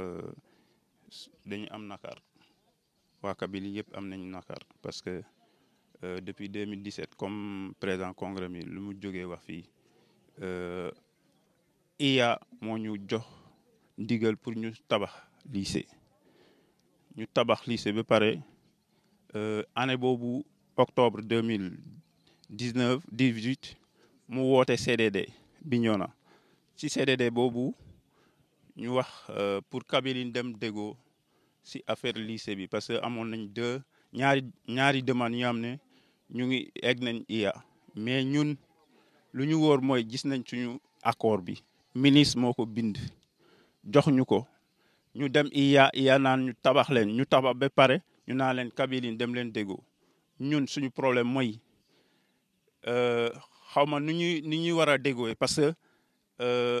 Euh, dañu am nakar wa Kabylie yëpp am nañu nakar parce que euh, depuis 2017 comme président congrès mi lu mu jógee wax fii euh, iya moo ñu jox ndigal pour ñu tabax lycée ñu tabax lycée ba pare année boobu octobre 2019 18 mu woote CDD Bignona ci CDD boobu euh, pour dem dego si affaire lycée bi parce que mon nañ deux ñaari ñaari demande ñu amné ñu ngi egg nañ iya mais nous... lu ñu gis nañ ministre moko bind jox nous ko ñu dem iya iya ñu tabax ñu tabax pare ñu nous leen dem leen dego ñun suñu problème Nous euh xawma nu parce que euh,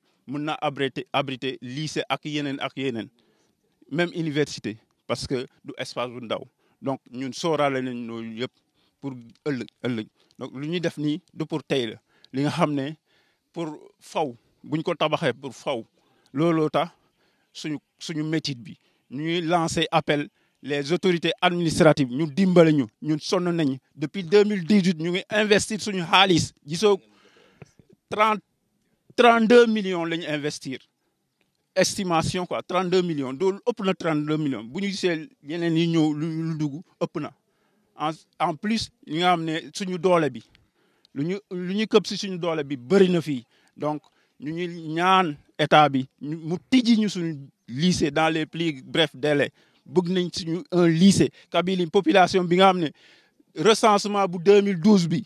mën naa abrité abrité lycée ak yeneen ak yeneen même université parce que du espace bu ndaw donc ñun sóoraale nañ loolu pour ëllëg donc lu ñuy def nii du pour tey la li nga xam ne pour faw buñ ko tabaxee pour faw looloo tax suñu suñu métit bi ñuy lancer appel les autorités administratives ñu dimbale ñu ñun sonn nañ depuis 2018 ñu ngi investir suñu xaalis gisoo 30 32 millions lañu investir estimation quoi 32 millions doolu ëpp na 32 millions bu ñu gisee yeneen yi ñëw lu dugg ëpp na en en plus ñi nga xam ne suñu doole bi lu ñu lu ñu si suñu doole bi bëri na fii donc ñu ñuy ñaan état bi mu tijji ñu suñu lycée dans les plis, bref délai. bëgg nañ suñu un lycée kabili population bi nga xam ne recensement bu 2012 bi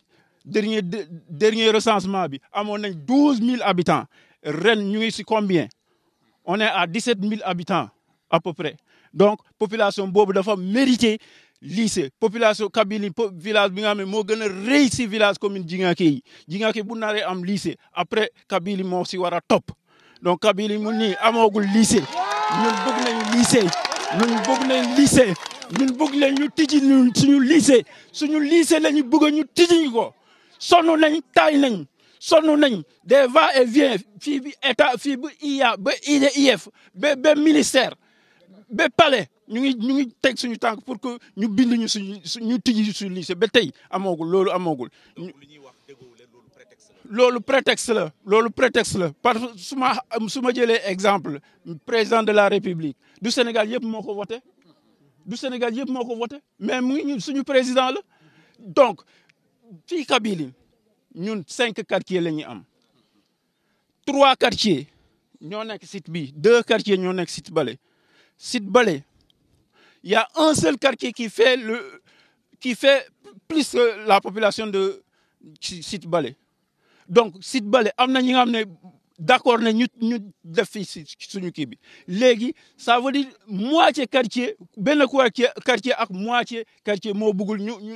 dernier, recensement, il y a 12 000 habitants. Rennes, nous sommes combien On est à 17 000 habitants, à peu près. Donc, la population Bob de femmes mérite lycée. La population Kabili, le village de réussi le village commune Djingaké. Djingaké, vous n'avez pas lycée. Après, Kabili, moi top. Donc, Kabili, nous avons un lycée. Nous avons un lycée. Nous avons un lycée. Nous avons un lycée. Nous avons un lycée. Nous avons un lycée. Nous avons un lycée. Nous avons un lycée sonu nañ tay nañ sonu nañ des va et vient fi bi état fi bi IA ba IEF be ba ministère be palais ñu ngi ñu ngi teg suñu tank pour que ñu bind ñu suñu ñu tijji suñu lycée be tay amoogul lolu amoogul. lolu prétexte la lolu prétexte la parce que su suma su exemple président de la république du Sénégal yépp moko ko voté du Sénégal yépp moko ko voté mais mu ngi suñu président la donc fii Kabylie ñun cinq quartiers lañu am trois quartiers ñoo nek site bi deux quartiers ñoo nek site balé site il y a un seul quartier qui fait le qui fait plus que la population de site Balé, donc site Balé, amna ñi nga xam d'accord né ñu ñu def ci suñu kii bi ça veut dire moitié quartier ben quartier quartier ak moitié quartier mo bëggul ñu ñu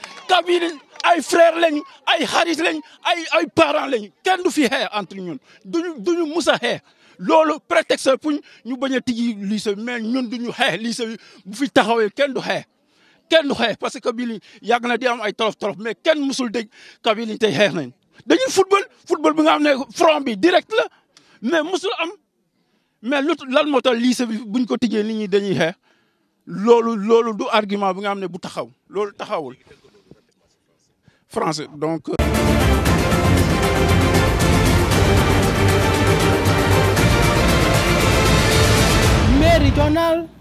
tubaab yi lañ ay frère lañu ay xarit lañ ay ay parents lañu kenn du fi xeex entre ñun du ñu mus a xeex loolu prétexte pour ñu bañ a tijji lycée bi mais ñun du ñu lycée bi bu fi taxawee kenn du xeex kenn du xeex parce que Kabili yàgg na di am ay tolof tolof mais kenn musul dégg Kabili tey xeex nañ dañuy football football bi nga xam ne front bi direct la mais musul am mais lu lan moo tax lycée bi buñ ko tijjee nit ñi dañuy xeex loolu loolu du argument bu nga xam ne bu taxaw loolu taxawul français. Donc, euh, Mais régional,